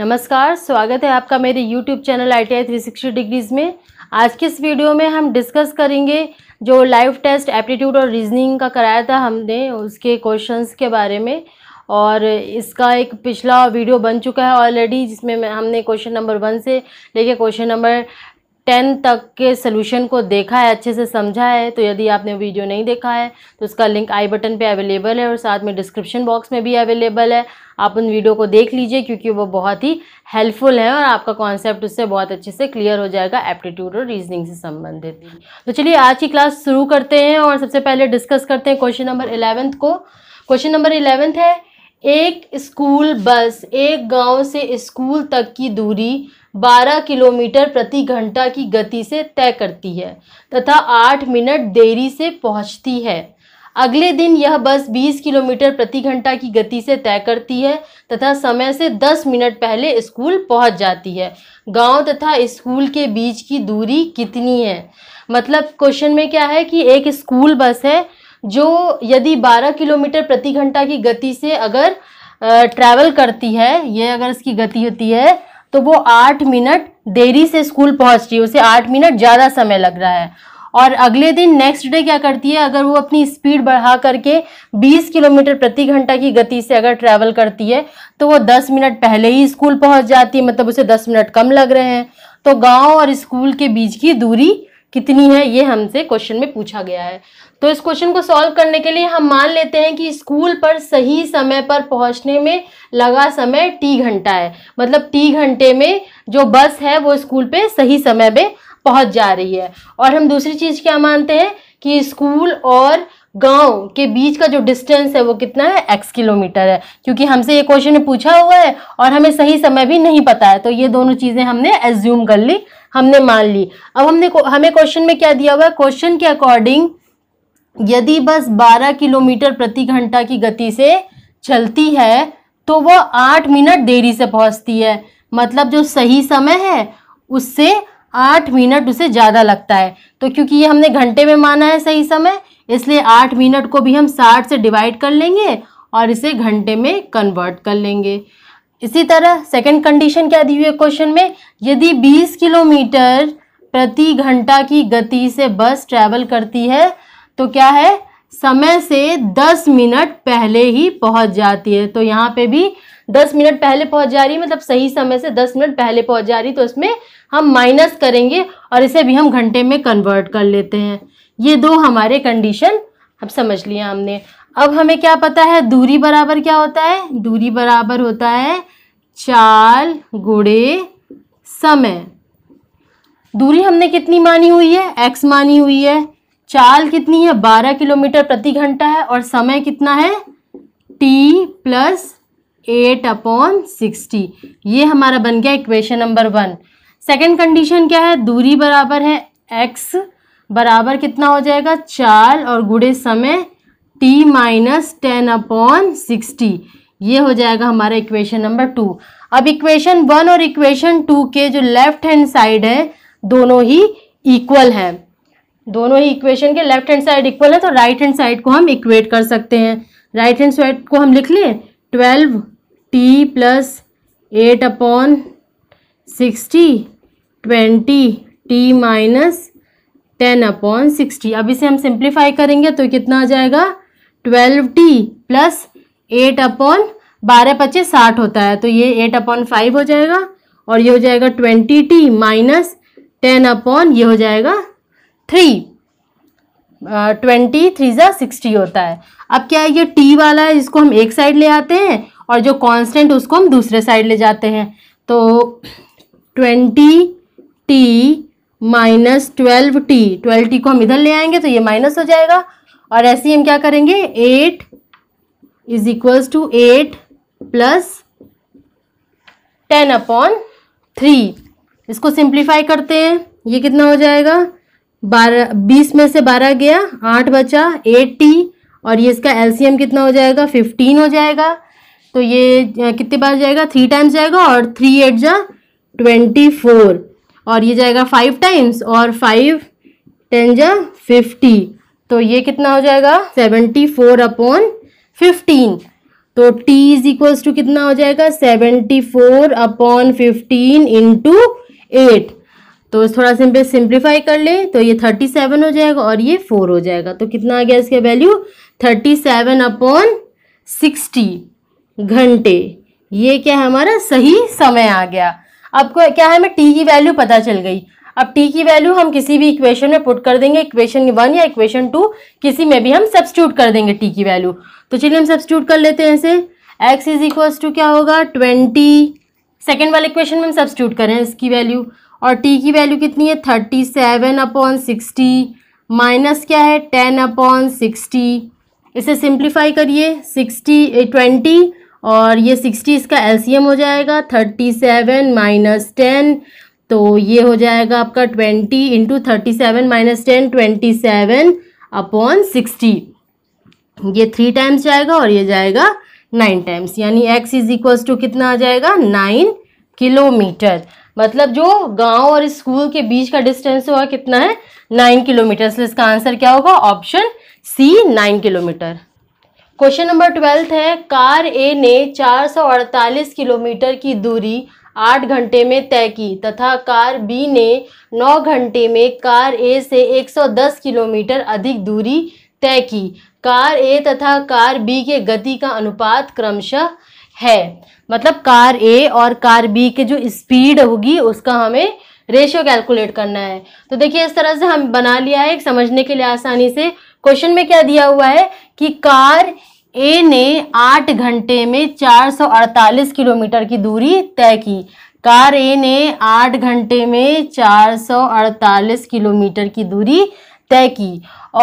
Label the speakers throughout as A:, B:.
A: नमस्कार स्वागत है आपका मेरे YouTube channel I T three sixty degrees में आज के इस वीडियो में हम डिस्कस करेंगे जो लाइव टेस्ट एप्टीट्यूड और रीजनिंग का कराया था हमने उसके क्वेश्चंस के बारे में और इसका एक पिछला वीडियो बन चुका है ऑलरेडी जिसमें हमने क्वेश्चन नंबर वन से लेके क्वेश्चन नंबर टेन तक के सोल्यूशन को देखा है अच्छे से समझा है तो यदि आपने वीडियो नहीं देखा है तो उसका लिंक आई बटन पे अवेलेबल है और साथ में डिस्क्रिप्शन बॉक्स में भी अवेलेबल है आप उन वीडियो को देख लीजिए क्योंकि वो बहुत ही हेल्पफुल है और आपका कॉन्सेप्ट उससे बहुत अच्छे से क्लियर हो जाएगा एप्टीट्यूड और रीजनिंग से संबंधित तो चलिए आज की क्लास शुरू करते हैं और सबसे पहले डिस्कस करते हैं क्वेश्चन नंबर इलेवेंथ को क्वेश्चन नंबर इलेवेंथ है एक स्कूल बस एक गांव से स्कूल तक की दूरी 12 किलोमीटर प्रति घंटा की गति से तय करती है तथा 8 मिनट देरी से पहुंचती है अगले दिन यह बस 20 किलोमीटर प्रति घंटा की गति से तय करती है तथा समय से 10 मिनट पहले स्कूल पहुंच जाती है गांव तथा स्कूल के बीच की दूरी कितनी है मतलब क्वेश्चन में क्या है कि एक स्कूल बस है जो यदि 12 किलोमीटर प्रति घंटा की गति से अगर ट्रैवल करती है ये अगर इसकी गति होती है तो वो आठ मिनट देरी से स्कूल पहुँच रही है उसे आठ मिनट ज़्यादा समय लग रहा है और अगले दिन नेक्स्ट डे क्या करती है अगर वो अपनी स्पीड बढ़ा करके 20 किलोमीटर प्रति घंटा की गति से अगर ट्रैवल करती है तो वो 10 मिनट पहले ही स्कूल पहुंच जाती है मतलब उसे 10 मिनट कम लग रहे हैं तो गांव और स्कूल के बीच की दूरी कितनी है ये हमसे क्वेश्चन में पूछा गया है तो इस क्वेश्चन को सॉल्व करने के लिए हम मान लेते हैं कि स्कूल पर सही समय पर पहुंचने में लगा समय टी घंटा है मतलब टी घंटे में जो बस है वो स्कूल पे सही समय पे पहुंच जा रही है और हम दूसरी चीज़ क्या मानते हैं कि स्कूल और गांव के बीच का जो डिस्टेंस है वो कितना है एक्स किलोमीटर है क्योंकि हमसे ये क्वेश्चन पूछा हुआ है और हमें सही समय भी नहीं पता है तो ये दोनों चीज़ें हमने एज्यूम कर ली हमने मान ली अब हमने हमें क्वेश्चन में क्या दिया हुआ है क्वेश्चन के अकॉर्डिंग यदि बस 12 किलोमीटर प्रति घंटा की गति से चलती है तो वह आठ मिनट देरी से पहुंचती है मतलब जो सही समय है उससे आठ मिनट उसे ज़्यादा लगता है तो क्योंकि ये हमने घंटे में माना है सही समय इसलिए आठ मिनट को भी हम साठ से डिवाइड कर लेंगे और इसे घंटे में कन्वर्ट कर लेंगे इसी तरह सेकंड कंडीशन क्या दी हुई है क्वेश्चन में यदि 20 किलोमीटर प्रति घंटा की गति से बस ट्रैवल करती है तो क्या है समय से दस मिनट पहले ही पहुंच जाती है तो यहाँ पे भी दस मिनट पहले पहुंच जा रही है मतलब सही समय से दस मिनट पहले पहुंच जा रही तो इसमें हम माइनस करेंगे और इसे भी हम घंटे में कन्वर्ट कर लेते हैं ये दो हमारे कंडीशन अब समझ लिया हमने अब हमें क्या पता है दूरी बराबर क्या होता है दूरी बराबर होता है चाल गुड़े समय दूरी हमने कितनी मानी हुई है एक्स मानी हुई है चाल कितनी है बारह किलोमीटर प्रति घंटा है और समय कितना है T plus eight upon sixty ये हमारा बन गया equation number one second condition क्या है दूरी बराबर है एक्स बराबर कितना हो जाएगा चाल और गुड़े समय T minus ten upon sixty ये हो जाएगा हमारा इक्वेशन नंबर टू अब इक्वेशन वन और इक्वेशन टू के जो लेफ्ट हैंड साइड है दोनों ही इक्वल हैं दोनों ही इक्वेशन के लेफ्ट हैंड साइड इक्वल है तो राइट हैंड साइड को हम इक्वेट कर सकते हैं राइट हैंड साइड को हम लिख लें twelve T plus eight upon sixty twenty T minus ten upon sixty अब इसे हम सिंप्लीफाई करेंगे तो कितना आ जाएगा twelve T plus eight upon बारह पच्चीस साठ होता है तो ये एट अपॉन फाइव हो जाएगा और ये हो जाएगा twenty T minus ten upon ये हो जाएगा थ्री ट्वेंटी थ्री ज़ा सिक्सटी होता है अब क्या है ये टी वाला है जिसको हम एक साइड ले आते हैं और जो कांस्टेंट उसको हम दूसरे साइड ले जाते हैं तो twenty T minus twelve T twelve T को हम इधर ले आएंगे तो ये माइनस हो जाएगा और ऐसे ही हम क्या करेंगे eight is equals to eight plus ten upon three इसको सिंप्लीफाई करते हैं ये कितना हो जाएगा बारह बीस में से बारह गया आठ बचा एट्टी और ये इसका एलसीएम कितना हो जाएगा फिफ्टीन हो जाएगा तो ये कितने बार जाएगा थ्री टाइम्स जाएगा और थ्री एट जा ट्वेंटी फोर और ये जाएगा फाइव टाइम्स और फाइव टेन जा फिफ्टी तो ये कितना हो जाएगा सेवेंटी फोर अपॉन फिफ्टीन तो t इज इक्वल्स टू कितना हो जाएगा seventy four upon fifteen into eight तो थोड़ा सा सिंप्लीफाई कर ले तो ये थर्टी सेवन हो जाएगा और ये फोर हो जाएगा तो कितना आ गया इसका value thirty seven upon sixty घंटे ये क्या है हमारा सही समय आ गया आपको क्या है हमें टी की वैल्यू पता चल गई अब टी की वैल्यू हम किसी भी इक्वेशन में पुट कर देंगे इक्वेशन वन या इक्वेशन टू किसी में भी हम सब्सट्यूट कर देंगे टी की वैल्यू तो चलिए हम सब्सट्यूट कर लेते हैं इसे एक्स इज इक्वल्स टू क्या होगा ट्वेंटी सेकेंड वाले इक्वेशन में हम सब्सट्यूट करें इसकी वैल्यू और टी की वैल्यू कितनी है thirty seven upon sixty minus क्या है टेन अपॉन सिक्सटी इसे सिंप्लीफाई करिए सिक्सटी ट्वेंटी eh, और ये सिक्सटी इसका एलसीएम हो जाएगा थर्टी सेवन माइनस टेन तो ये हो जाएगा आपका twenty into thirty seven minus ten twenty seven upon sixty ये थ्री टाइम्स जाएगा और ये जाएगा नाइन टाइम्स यानी एक्स इज इक्वल्स टू कितना आ जाएगा नाइन किलोमीटर मतलब जो गांव और स्कूल के बीच का डिस्टेंस हुआ कितना है नाइन किलोमीटर तो इसका आंसर क्या होगा option C nine kilometer question number twelfth है कार ए ने 448 किलोमीटर की दूरी आठ घंटे में तय की तथा कार बी ने नौ घंटे में कार ए से 110 किलोमीटर अधिक दूरी तय की कार ए तथा कार बी के गति का अनुपात क्रमशः है मतलब कार ए और कार बी के जो स्पीड होगी उसका हमें रेशियो कैलकुलेट करना है तो देखिए इस तरह से हम बना लिया है समझने के लिए आसानी से क्वेश्चन में क्या दिया हुआ है कि कार ए ने आठ घंटे में 448 किलोमीटर की दूरी तय की कार ए ने आठ घंटे में 448 किलोमीटर की दूरी तय की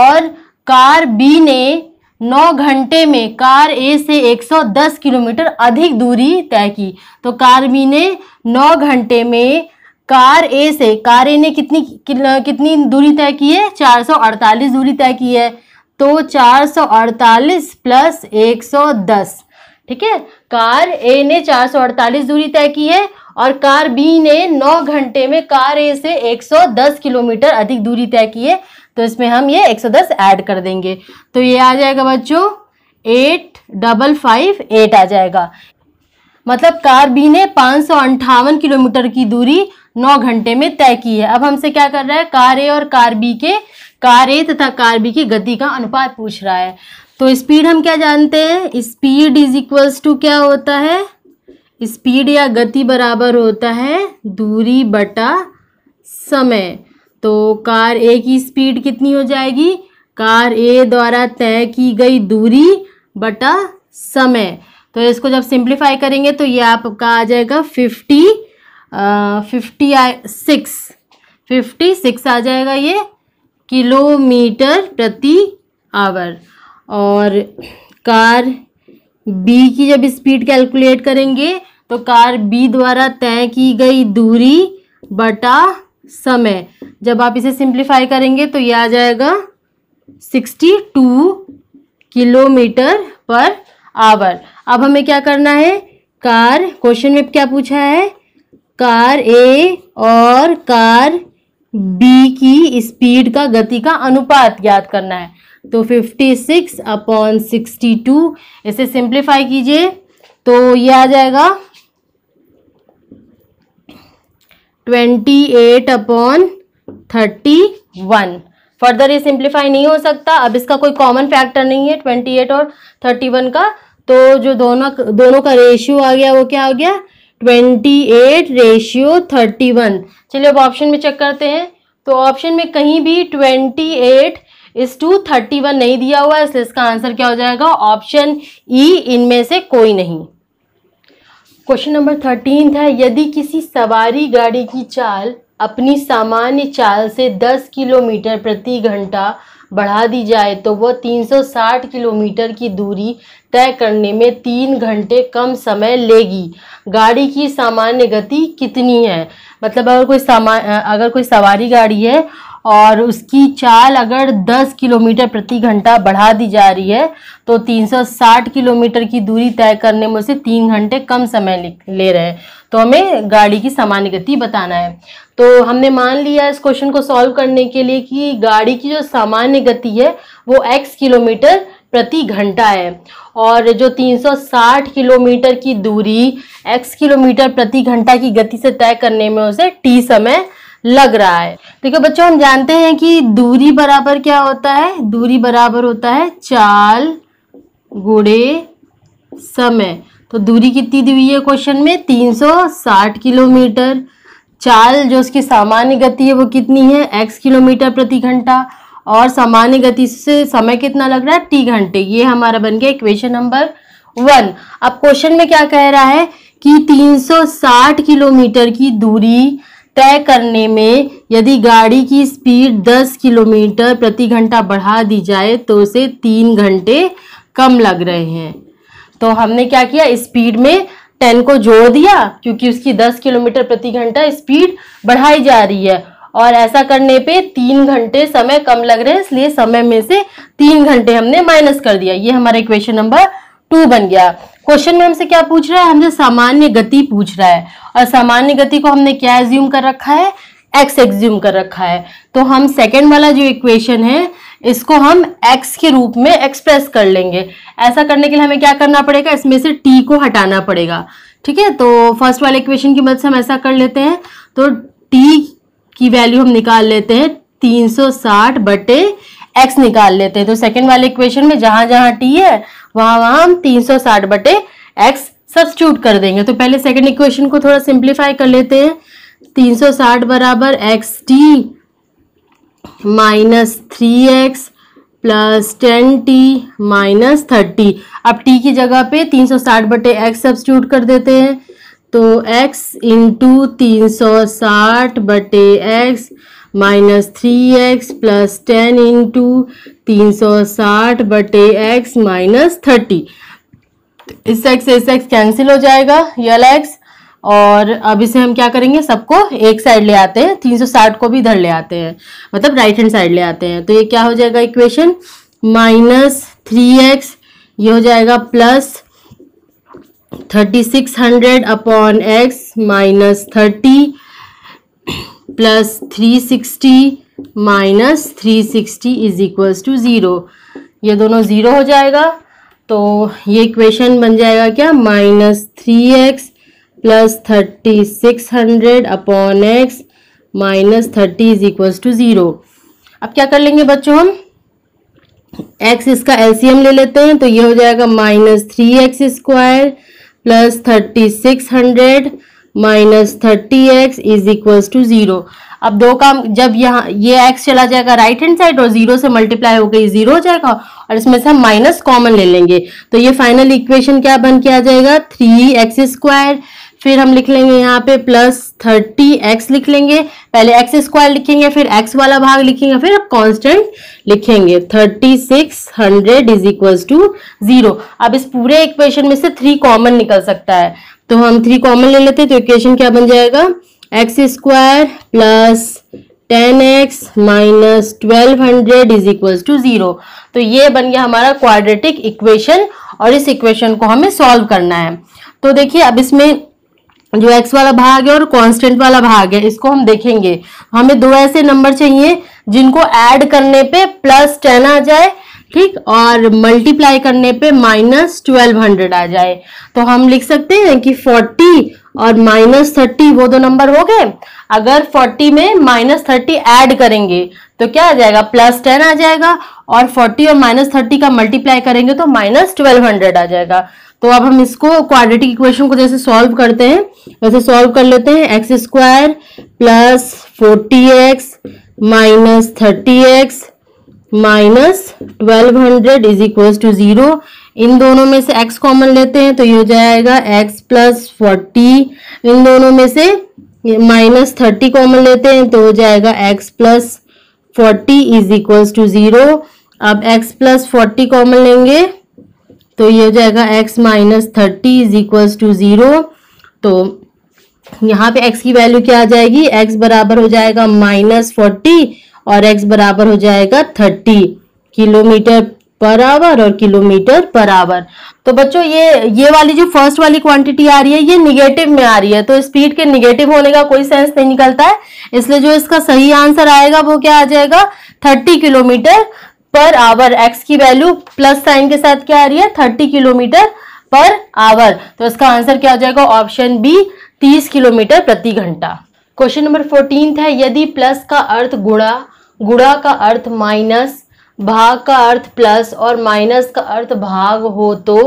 A: और कार बी ने नौ घंटे में कार ए से 110 किलोमीटर अधिक दूरी तय की तो कार्मी ने नौ घंटे में कार ए से कार ए ने कितनी कितनी दूरी तय की है 448 दूरी तय की है तो 448 प्लस 110 ठीक है कार ए ने 448 दूरी तय की है और कार बी ने 9 घंटे में कार ए से 110 किलोमीटर अधिक दूरी तय की है तो इसमें हम ये 110 ऐड कर देंगे तो ये आ जाएगा बच्चों एट डबल फाइव एट आ जाएगा मतलब कार बी ने पाँच सौ अंठावन किलोमीटर की दूरी नौ घंटे में तय की है अब हमसे क्या कर रहा है कार ए और कार बी के कार ए तथा कार बी की गति का अनुपात पूछ रहा है तो स्पीड हम क्या जानते हैं स्पीड इज इक्वल्स टू क्या होता है स्पीड या गति बराबर होता है दूरी बटा समय तो कार ए की स्पीड कितनी हो जाएगी कार ए द्वारा तय की गई दूरी बटा समय तो इसको जब सिंप्लीफाई करेंगे तो ये आपका आ जाएगा fifty fifty six fifty six आ जाएगा ये किलोमीटर प्रति आवर और कार बी की जब स्पीड कैलकुलेट करेंगे तो कार बी द्वारा तय की गई दूरी बटा समय जब आप इसे सिंप्लीफाई करेंगे तो ये आ जाएगा sixty two kilometer per hour अब हमें क्या करना है कार क्वेश्चन में क्या पूछा है कार ए और कार बी की स्पीड का गति का अनुपात ज्ञात करना है तो 56 अपॉन सिक्सटी इसे सिंप्लीफाई कीजिए तो ये आ जाएगा 28 अपॉन थर्टी वन फर्दर ये सिंप्लीफाई नहीं हो सकता अब इसका कोई कॉमन फैक्टर नहीं है ट्वेंटी एट और थर्टी वन का तो जो दोनों दोनों का रेशियो आ गया वो क्या हो गया twenty eight ratio thirty one चलिए अब ऑप्शन में चेक करते हैं तो ऑप्शन में कहीं भी twenty eight is to thirty one नहीं दिया हुआ इसलिए इसका आंसर क्या हो जाएगा ऑप्शन ई e, इनमें से कोई नहीं क्वेश्चन नंबर थर्टीन था यदि किसी सवारी गाड़ी की चाल अपनी सामान्य चाल से 10 किलोमीटर प्रति घंटा बढ़ा दी जाए तो वह 360 किलोमीटर की दूरी तय करने में तीन घंटे कम समय लेगी गाड़ी की सामान्य गति कितनी है मतलब अगर कोई सामा अगर कोई सवारी गाड़ी है और उसकी चाल अगर 10 किलोमीटर प्रति घंटा बढ़ा दी जा रही है तो 360 किलोमीटर की दूरी तय करने में उसे तीन घंटे कम समय ले रहे हैं तो हमें गाड़ी की सामान्य गति बताना है तो हमने मान लिया इस क्वेश्चन को सॉल्व करने के लिए कि गाड़ी की जो सामान्य गति है वो एक्स किलोमीटर प्रति घंटा है और जो 360 किलोमीटर की दूरी x किलोमीटर प्रति घंटा की गति से तय करने में उसे t समय लग रहा है देखो बच्चों हम जानते हैं कि दूरी बराबर क्या होता है दूरी बराबर होता है चाल गुड़े समय तो दूरी कितनी दी हुई है क्वेश्चन में 360 किलोमीटर चाल जो उसकी सामान्य गति है वो कितनी है एक्स किलोमीटर प्रति घंटा और सामान्य गति से समय कितना लग रहा है टी घंटे ये हमारा बन गया इक्वेशन नंबर वन अब क्वेश्चन में क्या कह रहा है कि 360 किलोमीटर की दूरी तय करने में यदि गाड़ी की स्पीड 10 किलोमीटर प्रति घंटा बढ़ा दी जाए तो उसे तीन घंटे कम लग रहे हैं तो हमने क्या किया स्पीड में टेन को जोड़ दिया क्योंकि उसकी दस किलोमीटर प्रति घंटा स्पीड बढ़ाई जा रही है और ऐसा करने पे तीन घंटे समय कम लग रहे हैं इसलिए समय में से तीन घंटे हमने माइनस कर दिया ये हमारा इक्वेशन नंबर टू बन गया क्वेश्चन में हमसे क्या पूछ रहा है हमसे सामान्य गति पूछ रहा है और सामान्य गति को हमने क्या एज्यूम कर रखा है एक्स एक्ज्यूम कर रखा है तो हम सेकेंड वाला जो इक्वेशन है इसको हम x के रूप में एक्सप्रेस कर लेंगे ऐसा करने के लिए हमें क्या करना पड़ेगा इसमें से t को हटाना पड़ेगा ठीक है तो फर्स्ट वाले इक्वेशन की मदद से हम ऐसा कर लेते हैं तो t की वैल्यू हम निकाल लेते हैं 360 सौ साठ बटे एक्स निकाल लेते हैं तो सेकेंड वाले इक्वेशन में जहां जहां टी है वहां वहां हम तीन सौ साठ बटे एक्स सब्सिट्यूट कर देंगे तो पहले सेकेंड इक्वेशन को थोड़ा सिंप्लीफाई कर लेते हैं तीन सौ साठ बराबर X T minus three X plus ten T minus thirty अब टी की जगह पे तीन सौ साठ बटे एक्स सब्सिट्यूट कर देते हैं तो x इंटू तीन सौ साठ बटे X minus three X plus ten into तीन सौ साठ बटे एक्स माइनस थर्टी इस एक्स इस एक्स कैंसिल हो जाएगा यल एक्स और अब इसे हम क्या करेंगे सबको एक साइड ले आते हैं तीन सौ साठ को भी इधर ले आते हैं मतलब राइट हैंड साइड ले आते हैं तो ये क्या हो जाएगा इक्वेशन माइनस थ्री एक्स ये हो जाएगा plus thirty six hundred upon X minus thirty plus three sixty minus three sixty is equals to zero ये दोनों ज़ीरो हो जाएगा तो ये इक्वेशन बन जाएगा क्या minus three X plus thirty six hundred upon X minus thirty is equals to zero अब क्या कर लेंगे बच्चों हम एक्स इसका एलसीएम ले लेते हैं तो ये हो जाएगा minus three X square plus thirty six hundred minus thirty X is equal to zero अब दो काम जब यहाँ ये एक्स चला जाएगा राइट हैंड साइड और जीरो से मल्टीप्लाई होकर जीरो हो जाएगा और इसमें से हम माइनस कॉमन ले लेंगे तो ये फाइनल इक्वेशन क्या बन के आ जाएगा थ्री एक्स स्क्वायर फिर हम लिख लेंगे यहाँ पे प्लस थर्टी एक्स लिख लेंगे पहले एक्स स्क्वायर लिखेंगे फिर एक्स वाला भाग लिखेंगे फिर अब कॉन्स्टेंट लिखेंगे thirty six hundred is equal to zero अब इस पूरे इक्वेशन में से थ्री कॉमन निकल सकता है तो हम थ्री कॉमन ले लेते हैं तो इक्वेशन क्या बन जाएगा X square plus ten X minus twelve hundred is equal to zero तो ये बन गया हमारा क्वाड्रेटिक इक्वेशन और इस इक्वेशन को हमें सॉल्व करना है तो देखिए अब इसमें जो x वाला भाग है और कांस्टेंट वाला भाग है इसको हम देखेंगे हमें दो ऐसे नंबर चाहिए जिनको ऐड करने पे प्लस टेन आ जाए ठीक और मल्टीप्लाई करने पे माइनस ट्वेल्व हंड्रेड आ जाए तो हम लिख सकते हैं कि फोर्टी और माइनस थर्टी वो दो नंबर हो गए अगर फोर्टी में माइनस थर्टी एड करेंगे तो क्या आ जाएगा प्लस टेन आ जाएगा और फोर्टी और माइनस थर्टी का मल्टीप्लाई करेंगे तो माइनस ट्वेल्व हंड्रेड आ जाएगा तो अब हम इसको क्वाड्रेटिक इक्वेशन को जैसे सॉल्व करते हैं वैसे सॉल्व कर लेते हैं X square plus forty X minus thirty X minus twelve hundred is equal to zero इन दोनों में से x कॉमन लेते हैं तो ये हो जाएगा x प्लस फोर्टी इन दोनों में से माइनस थर्टी कॉमन लेते हैं तो हो जाएगा x plus forty is equal to zero अब x प्लस फोर्टी कॉमन लेंगे तो ये हो जाएगा x minus thirty is equal to zero तो यहाँ पे x की वैल्यू क्या आ जाएगी x बराबर हो जाएगा माइनस फोर्टी और एक्स बराबर हो जाएगा थर्टी किलोमीटर पर आवर और किलोमीटर पर आवर तो बच्चों ये ये वाली जो फर्स्ट वाली क्वांटिटी आ रही है ये निगेटिव में आ रही है तो स्पीड के निगेटिव होने का कोई सेंस नहीं निकलता है इसलिए जो इसका सही आंसर आएगा वो क्या आ जाएगा thirty kilometer per hour X की वैल्यू प्लस साइन के साथ क्या आ रही है थर्टी किलोमीटर पर आवर तो इसका आंसर क्या हो जाएगा ऑप्शन बी तीस किलोमीटर प्रति घंटा क्वेश्चन नंबर फोर्टीन है यदि प्लस का अर्थ गुणा गुड़ा का अर्थ माइनस भाग का अर्थ प्लस और माइनस का अर्थ भाग हो तो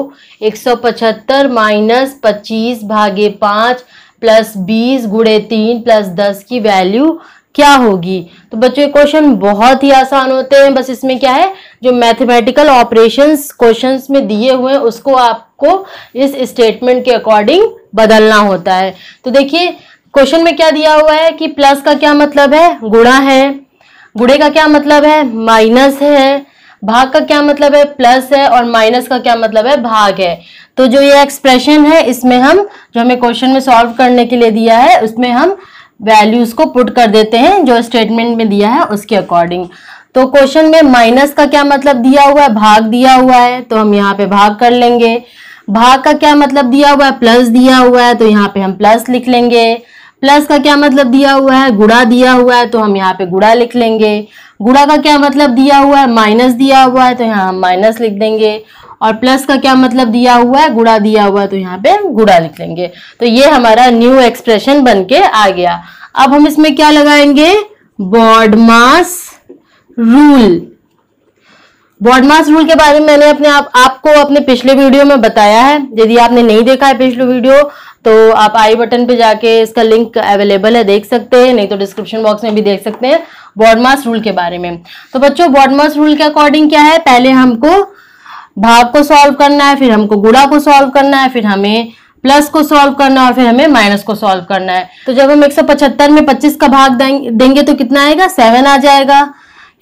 A: 175 माइनस पच्चीस भागे पाँच प्लस बीस गुड़े तीन प्लस दस की वैल्यू क्या होगी तो बच्चों ये क्वेश्चन बहुत ही आसान होते हैं बस इसमें क्या है जो मैथमेटिकल ऑपरेशंस क्वेश्चंस में दिए हुए हैं उसको आपको इस स्टेटमेंट के अकॉर्डिंग बदलना होता है तो देखिए क्वेश्चन में क्या दिया हुआ है कि प्लस का क्या मतलब है गुणा है गुड़े का क्या मतलब है माइनस है भाग का क्या मतलब है प्लस है और माइनस का क्या मतलब है भाग है तो जो ये एक्सप्रेशन है इसमें हम जो हमें क्वेश्चन में सॉल्व करने के लिए दिया है उसमें हम वैल्यूज को पुट कर देते हैं जो स्टेटमेंट में दिया है उसके अकॉर्डिंग तो क्वेश्चन में माइनस का क्या मतलब दिया हुआ है भाग दिया हुआ है तो हम यहाँ पे भाग कर लेंगे भाग का क्या मतलब दिया हुआ है प्लस दिया हुआ है तो यहाँ पे हम प्लस लिख लेंगे प्लस का क्या मतलब दिया हुआ है गुड़ा दिया हुआ है तो हम यहाँ पे गुड़ा लिख लेंगे गुड़ा का क्या मतलब दिया हुआ है माइनस दिया हुआ है तो यहाँ हम माइनस लिख देंगे और प्लस का क्या मतलब दिया हुआ है गुड़ा दिया हुआ है तो यहाँ पे गुड़ा लिख लेंगे तो ये हमारा न्यू एक्सप्रेशन बन के आ गया अब हम इसमें क्या लगाएंगे बॉडमास रूल बॉडमास रूल के बारे में मैंने अपने आप आपको अपने पिछले वीडियो में बताया है यदि आपने नहीं देखा है पिछले वीडियो तो आप आई बटन पे जाके इसका लिंक अवेलेबल है देख सकते हैं नहीं तो डिस्क्रिप्शन बॉक्स में भी देख सकते हैं बॉडमास रूल के बारे में तो बच्चों बॉडमास रूल के अकॉर्डिंग क्या है पहले हमको भाग को सॉल्व करना है फिर हमको गुड़ा को सॉल्व करना है फिर हमें प्लस को सॉल्व करना और फिर हमें माइनस को सॉल्व करना है तो जब हम पचहत्तर में 25 का भाग देंगे तो कितना आएगा सेवन आ जाएगा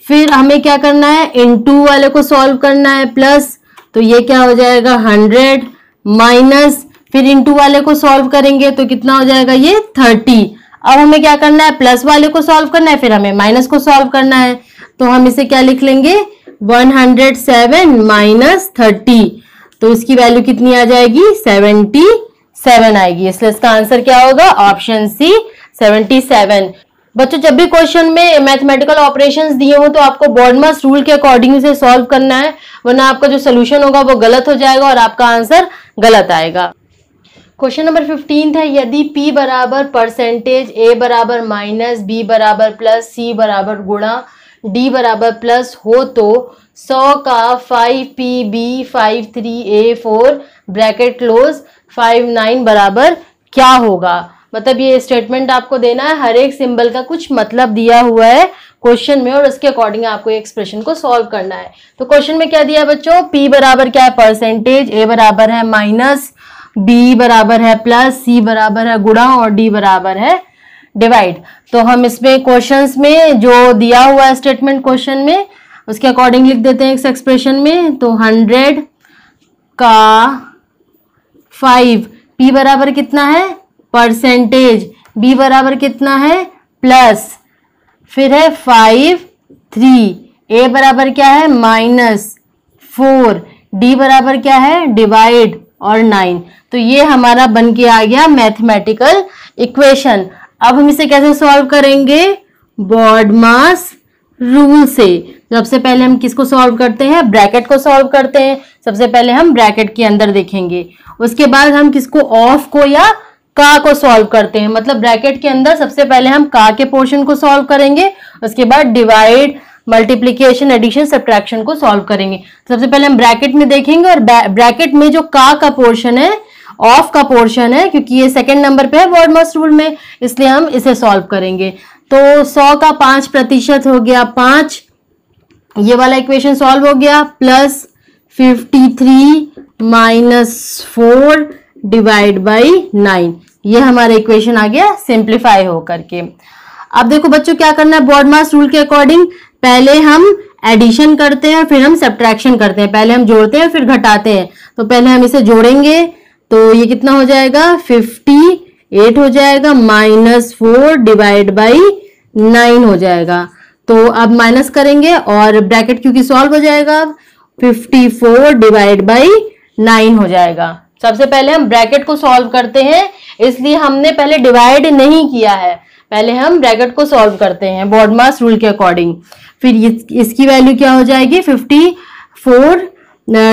A: फिर हमें क्या करना है इन टू वाले को सॉल्व करना है प्लस तो ये क्या हो जाएगा हंड्रेड माइनस फिर इन टू वाले को सॉल्व करेंगे तो कितना हो जाएगा ये थर्टी अब हमें क्या करना है प्लस वाले को सॉल्व करना है फिर हमें माइनस को सॉल्व करना है तो हम इसे क्या लिख लेंगे one hundred seven minus thirty तो इसकी वैल्यू कितनी आ जाएगी सेवेंटी सेवन आएगी इसलिए इसका आंसर क्या होगा ऑप्शन सी सेवेंटी सेवन बच्चों जब भी क्वेश्चन में मैथमेटिकल ऑपरेशंस दिए हों तो आपको बॉर्डमस रूल के अकॉर्डिंग से सॉल्व करना है वरना आपका जो सोल्यूशन होगा वो गलत हो जाएगा और आपका आंसर गलत आएगा क्वेश्चन नंबर फिफ्टीन था यदि P बराबर परसेंटेज A बराबर माइनस B बराबर प्लस C बराबर गुणा D बराबर प्लस हो तो 100 का P B five three A four bracket close 59 बराबर क्या होगा मतलब ये स्टेटमेंट आपको देना है हर एक सिंबल का कुछ मतलब दिया हुआ है क्वेश्चन में और उसके अकॉर्डिंग आपको एक्सप्रेशन को सॉल्व करना है तो क्वेश्चन में क्या दिया है बच्चों P बराबर क्या है परसेंटेज A बराबर है माइनस डी बराबर है प्लस सी बराबर है गुड़ा और डी बराबर है डिवाइड तो हम इसमें क्वेश्चंस में जो दिया हुआ है स्टेटमेंट क्वेश्चन में उसके अकॉर्डिंग लिख देते हैं इस एक्सप्रेशन में तो हंड्रेड का फाइव पी बराबर कितना है परसेंटेज बी बराबर कितना है प्लस फिर है फाइव थ्री ए बराबर क्या है माइनस फोर डी बराबर क्या है डिवाइड और नाइन तो ये हमारा बन के आ गया मैथमेटिकल इक्वेशन अब हम इसे कैसे सॉल्व करेंगे मास रूल से सबसे पहले हम किसको सॉल्व करते हैं ब्रैकेट को सॉल्व करते हैं सबसे पहले हम ब्रैकेट के अंदर देखेंगे उसके बाद हम किसको ऑफ को या का को सॉल्व करते हैं मतलब ब्रैकेट के अंदर सबसे पहले हम का के पोर्शन को सॉल्व करेंगे उसके बाद डिवाइड मल्टीप्लीकेशन एडिशन सब्ट्रैक्शन को सॉल्व करेंगे तो सबसे पहले हम ब्रैकेट में देखेंगे और ब्रैकेट में जो का का पोर्शन है ऑफ का पोर्शन है क्योंकि ये सेकेंड नंबर पे है वर्ड मस्ट रूल में इसलिए हम इसे सॉल्व करेंगे तो सौ का पांच प्रतिशत हो गया पांच ये वाला इक्वेशन सॉल्व हो गया plus fifty three minus four divide by nine ये हमारा इक्वेशन आ गया सिंप्लीफाई हो करके अब देखो बच्चों क्या करना है बॉडमास रूल के अकॉर्डिंग पहले हम एडिशन करते हैं फिर हम सब्ट्रैक्शन करते हैं पहले हम जोड़ते हैं फिर घटाते हैं तो पहले हम इसे जोड़ेंगे तो ये कितना हो जाएगा फिफ्टी एट हो जाएगा minus four divide by nine हो जाएगा तो अब माइनस करेंगे और ब्रैकेट क्योंकि सॉल्व हो जाएगा fifty four divide by nine हो जाएगा सबसे पहले हम ब्रैकेट को सॉल्व करते हैं इसलिए हमने पहले डिवाइड नहीं किया है पहले हम ब्रैकेट को सॉल्व करते हैं बॉर्ड मास रूल के अकॉर्डिंग फिर इसकी वैल्यू क्या हो जाएगी fifty four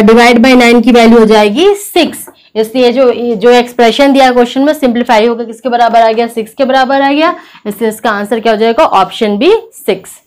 A: divide by nine की वैल्यू हो जाएगी सिक्स इसलिए जो जो एक्सप्रेशन दिया क्वेश्चन में सिंप्लीफाई होकर किसके बराबर आ गया सिक्स के बराबर आ गया इसलिए इसका आंसर क्या हो जाएगा ऑप्शन बी सिक्स